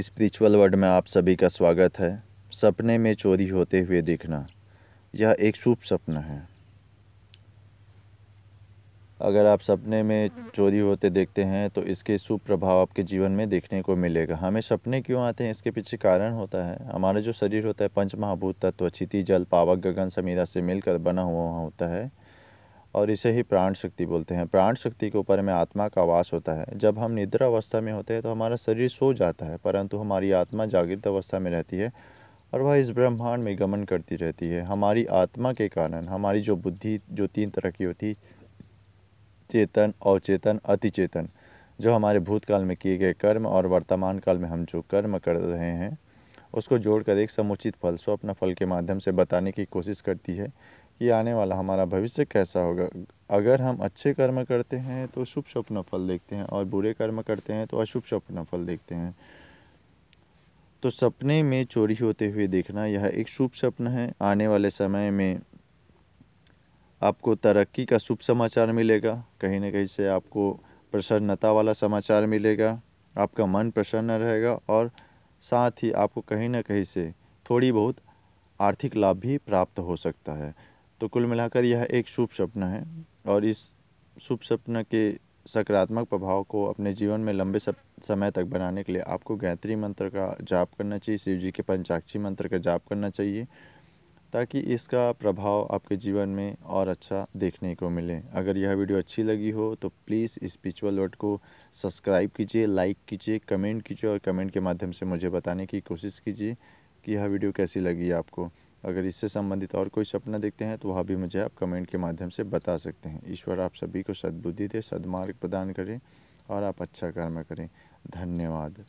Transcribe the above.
spiritual word में आप सभी का स्वागत है सपने में चोरी होते हुए देखना यह एक शुभ सपना है अगर आप सपने में चोरी होते देखते हैं तो इसके शुभ प्रभाव आपके जीवन में देखने को मिलेगा हमें सपने क्यों आते हैं इसके पीछे कारण होता है हमारा जो शरीर होता है पंच महाभूत तत्व क्षिति जल पावक गगन समीरा से मिलकर बना हुआ होता है और इसे ही प्राण शक्ति बोलते हैं प्राण शक्ति के ऊपर में आत्मा का वास होता है जब हम निद्रा अवस्था में होते हैं तो हमारा शरीर सो जाता है परंतु हमारी आत्मा जागृत अवस्था में रहती है और वह इस ब्रह्मांड में गमन करती रहती है हमारी आत्मा के कारण हमारी जो बुद्धि जो तीन तरह की होती चेतन अवचेतन अतिचेतन जो हमारे भूतकाल में किए गए कर्म और वर्तमान काल में हम जो कर्म कर रहे हैं उसको जोड़कर एक समुचित फल स्वप्न फल के माध्यम से बताने की कोशिश करती है कि आने वाला हमारा भविष्य कैसा होगा अगर हम अच्छे कर्म करते हैं तो शुभ स्वप्न फल देखते हैं और बुरे कर्म करते हैं तो अशुभ स्वप्न फल देखते हैं तो सपने में चोरी होते हुए देखना यह एक शुभ स्वप्न है आने वाले समय में आपको तरक्की का शुभ समाचार मिलेगा कहीं ना कहीं से आपको प्रसन्नता वाला समाचार मिलेगा आपका मन प्रसन्न रहेगा और साथ ही आपको कहीं ना कहीं से थोड़ी बहुत आर्थिक लाभ भी प्राप्त हो सकता है तो कुल मिलाकर यह एक शुभ सपना है और इस शुभ सपना के सकारात्मक प्रभाव को अपने जीवन में लंबे समय तक बनाने के लिए आपको गायत्री मंत्र का जाप करना चाहिए शिव जी के पंचाक्षी मंत्र का जाप करना चाहिए ताकि इसका प्रभाव आपके जीवन में और अच्छा देखने को मिले अगर यह वीडियो अच्छी लगी हो तो प्लीज़ स्पिरिचुअल वर्ड को सब्सक्राइब कीजिए लाइक कीजिए कमेंट कीजिए और कमेंट के माध्यम से मुझे बताने की कोशिश कीजिए कि यह वीडियो कैसी लगी आपको अगर इससे संबंधित और कोई सपना देखते हैं तो वह भी मुझे आप कमेंट के माध्यम से बता सकते हैं ईश्वर आप सभी को सद्बुद्धि दे सद्मार्ग प्रदान करें और आप अच्छा कर्म करें धन्यवाद